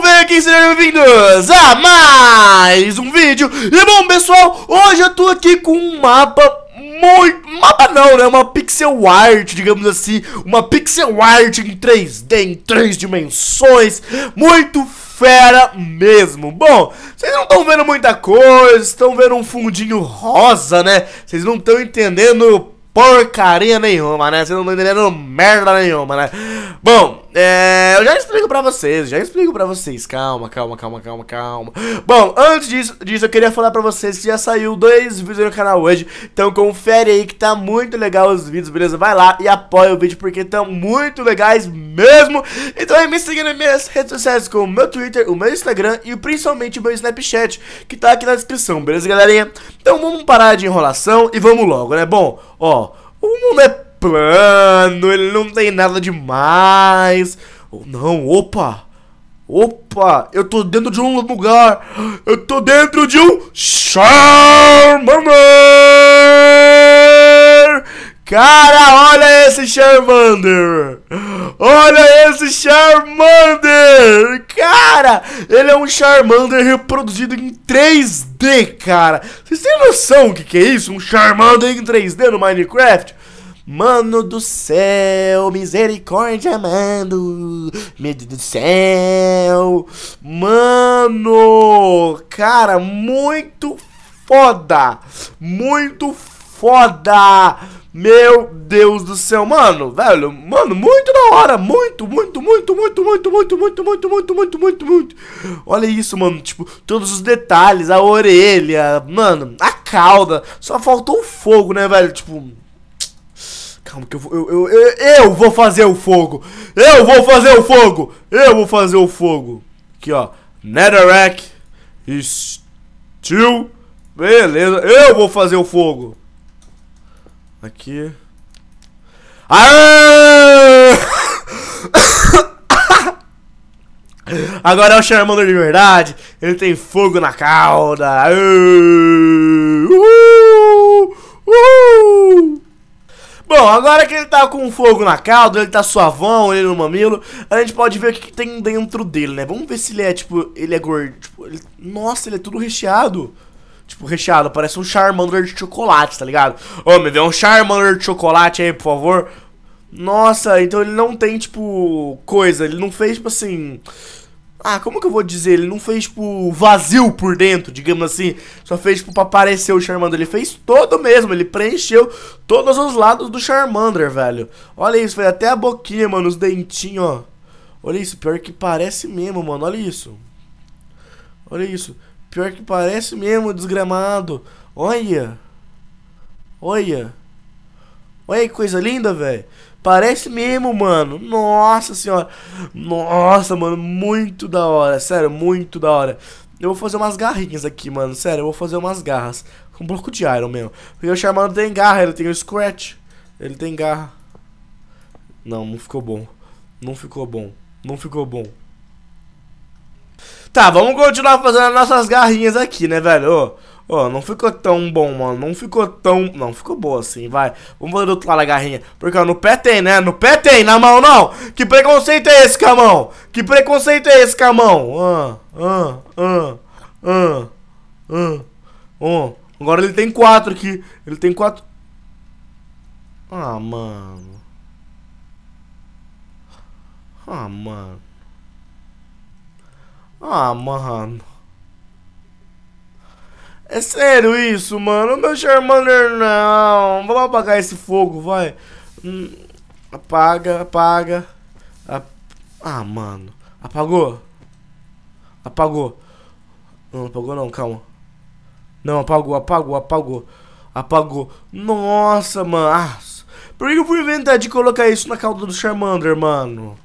ver quem sejam bem-vindos a mais um vídeo E bom pessoal, hoje eu tô aqui com um mapa muito... Mapa não, né? Uma pixel art, digamos assim Uma pixel art em 3D, em 3 dimensões Muito fera mesmo Bom, vocês não estão vendo muita coisa Estão vendo um fundinho rosa, né? Vocês não estão entendendo porcaria nenhuma, né? Vocês não estão entendendo merda nenhuma, né? Bom... É, eu já explico pra vocês, já explico pra vocês. Calma, calma, calma, calma, calma. Bom, antes disso, disso eu queria falar pra vocês que já saiu dois vídeos no canal hoje. Então confere aí que tá muito legal os vídeos, beleza? Vai lá e apoia o vídeo porque estão muito legais mesmo. Então aí me siga nas minhas redes sociais como o meu Twitter, o meu Instagram e principalmente o meu Snapchat, que tá aqui na descrição, beleza, galerinha? Então vamos parar de enrolação e vamos logo, né? Bom, ó, o mundo é plano, ele não tem nada demais. Ou não, opa! Opa, eu tô dentro de um lugar. Eu tô dentro de um Charmander. Cara, olha esse Charmander. Olha esse Charmander. Cara, ele é um Charmander reproduzido em 3D, cara. Vocês têm noção o que, que é isso? Um Charmander em 3D no Minecraft? Mano do céu, misericórdia, mano. Medo do céu. Mano, cara, muito foda. Muito foda. Meu Deus do céu, mano, velho, mano, muito da hora, muito, muito, muito, muito, muito, muito, muito, muito, muito, muito, muito, muito. Olha isso, mano, tipo, todos os detalhes, a orelha, mano, a cauda. Só faltou o fogo, né, velho? Tipo, Calma que eu vou. Eu, eu, eu, eu vou fazer o fogo! Eu vou fazer o fogo! Eu vou fazer o fogo! Aqui, ó. Netherrack Steel. Beleza, eu vou fazer o fogo. Aqui. Aê! Agora é o Charmander de verdade. Ele tem fogo na cauda. Aê! Agora que ele tá com fogo na calda ele tá suavão, ele no é mamilo, a gente pode ver o que, que tem dentro dele, né? Vamos ver se ele é, tipo, ele é gordo. Tipo, ele... Nossa, ele é tudo recheado. Tipo, recheado, parece um Charmander de chocolate, tá ligado? Ô, me vê um Charmander de chocolate aí, por favor. Nossa, então ele não tem, tipo, coisa. Ele não fez, tipo assim ah, como que eu vou dizer? Ele não fez, tipo, vazio por dentro, digamos assim. Só fez, tipo, pra aparecer o Charmander. Ele fez todo mesmo. Ele preencheu todos os lados do Charmander, velho. Olha isso, velho. Até a boquinha, mano. Os dentinhos, ó. Olha isso. Pior que parece mesmo, mano. Olha isso. Olha isso. Pior que parece mesmo, desgramado. Olha. Olha. Olha que coisa linda, velho. Parece mesmo, mano. Nossa senhora. Nossa, mano, muito da hora. Sério, muito da hora. Eu vou fazer umas garrinhas aqui, mano. Sério, eu vou fazer umas garras. Um bloco de iron mesmo. Porque o Charmander tem garra, ele tem o Scratch. Ele tem garra. Não, não ficou bom. Não ficou bom. Não ficou bom. Tá, vamos continuar fazendo nossas garrinhas aqui, né, velho? Ô, Ó, não ficou tão bom, mano. Não ficou tão. Não, ficou boa assim, vai. Vamos fazer do outro lado da garrinha. Porque, ó, no pé tem, né? No pé tem, na mão não. Que preconceito é esse, Camão? Que preconceito é esse, Camão? Ah, ah, ah, ah, ah. Oh, agora ele tem quatro aqui. Ele tem quatro. Ah, mano. Ah, mano. Ah, mano. É sério isso, mano? Meu Charmander não. Vamos apagar esse fogo, vai. Hum, apaga, apaga. Ap ah, mano. Apagou? Apagou. Não, apagou não, calma. Não, apagou, apagou, apagou. Apagou. Nossa, mano. Ah, por que eu fui inventar de colocar isso na cauda do Charmander, mano?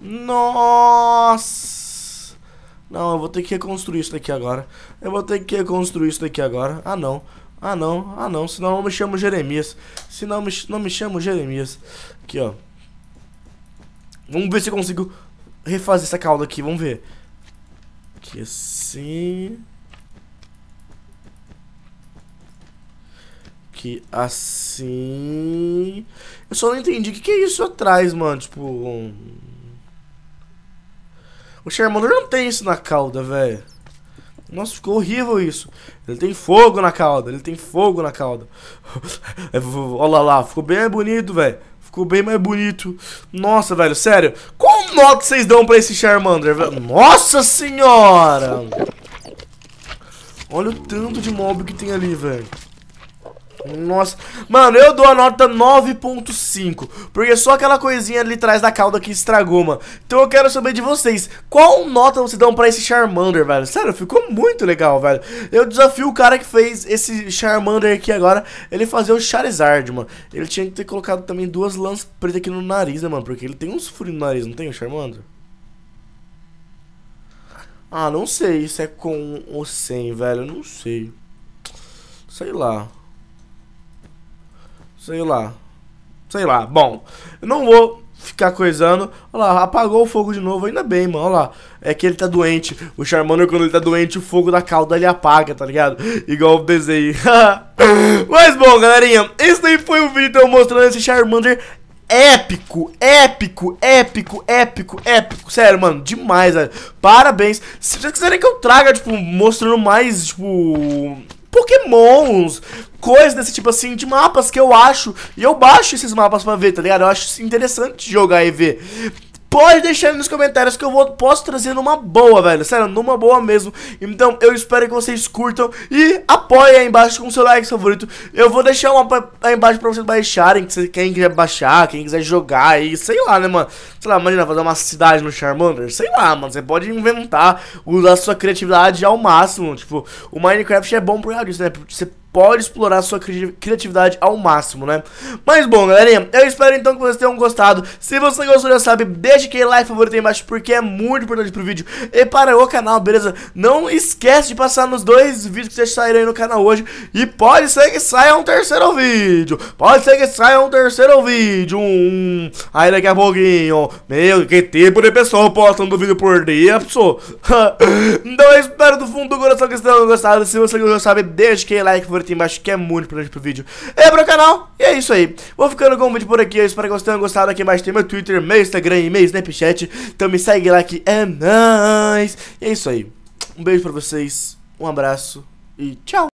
Nossa. Não, eu vou ter que reconstruir isso daqui agora. Eu vou ter que reconstruir isso daqui agora. Ah, não. Ah, não. Ah, não. Senão eu me chamo Jeremias. Senão eu me, não me chamo Jeremias. Aqui, ó. Vamos ver se eu consigo refazer essa cauda aqui. Vamos ver. Aqui assim. Aqui assim. Eu só não entendi. O que, que é isso atrás, mano? Tipo... Um... O Charmander não tem isso na cauda, velho. Nossa, ficou horrível isso. Ele tem fogo na cauda, ele tem fogo na cauda. É, olha lá, ficou bem bonito, velho. Ficou bem mais bonito. Nossa, velho, sério. Qual nota vocês dão pra esse Charmander, velho? Nossa senhora! Olha o tanto de mob que tem ali, velho. Nossa, mano, eu dou a nota 9.5 Porque só aquela coisinha ali atrás da cauda que estragou, mano Então eu quero saber de vocês Qual nota vocês dão pra esse Charmander, velho? Sério, ficou muito legal, velho Eu desafio o cara que fez esse Charmander aqui agora Ele fazer o Charizard, mano Ele tinha que ter colocado também duas lãs pretas aqui no nariz, né, mano? Porque ele tem uns furinhos no nariz, não tem o Charmander? Ah, não sei, isso é com ou sem, velho, não sei Sei lá Sei lá. Sei lá. Bom, eu não vou ficar coisando. Olha lá, apagou o fogo de novo, ainda bem, mano. Olha lá. É que ele tá doente. O Charmander, quando ele tá doente, o fogo da cauda ele apaga, tá ligado? Igual o desenho. Mas bom, galerinha, esse daí foi o vídeo eu mostrando esse Charmander épico, épico, épico, épico, épico. Sério, mano, demais, velho. Parabéns. Se vocês quiserem que eu traga, tipo, mostrando mais, tipo. Pokémons, coisas desse tipo assim, de mapas que eu acho. E eu baixo esses mapas pra ver, tá ligado? Eu acho interessante jogar e ver. Pode deixar aí nos comentários que eu vou, posso trazer numa boa, velho. Sério, numa boa mesmo. Então, eu espero que vocês curtam e apoiem aí embaixo com o seu like favorito. Eu vou deixar uma aí embaixo pra vocês baixarem, quem quiser baixar, quem quiser jogar aí, sei lá, né, mano. Sei lá, imagina fazer uma cidade no Charmander. Sei lá, mano, você pode inventar, usar sua criatividade ao máximo. Tipo, o Minecraft é bom por causa disso, né? Você pode explorar sua cri criatividade ao máximo, né? Mas bom, galerinha, eu espero então que vocês tenham gostado. Se você gostou, já sabe, deixa aquele like favorito aí embaixo, porque é muito importante pro vídeo e para o canal, beleza? Não esquece de passar nos dois vídeos que vocês saíram aí no canal hoje. E pode ser que saia um terceiro vídeo. Pode ser que saia um terceiro vídeo. Um... Aí daqui a pouquinho. Meu, que tipo de pessoa postando vídeo por dia, pessoal? então eu espero do fundo do coração que vocês tenham gostado. Se você gostou, sabe, deixa aquele like favorito tem aí embaixo, que é muito importante pro vídeo É pro canal. E é isso aí. Vou ficando com o vídeo por aqui. Eu espero que vocês tenham gostado. Aqui embaixo tem meu Twitter, meu Instagram e meu Snapchat. Então me segue lá que é nóis. E é isso aí. Um beijo pra vocês, um abraço e tchau.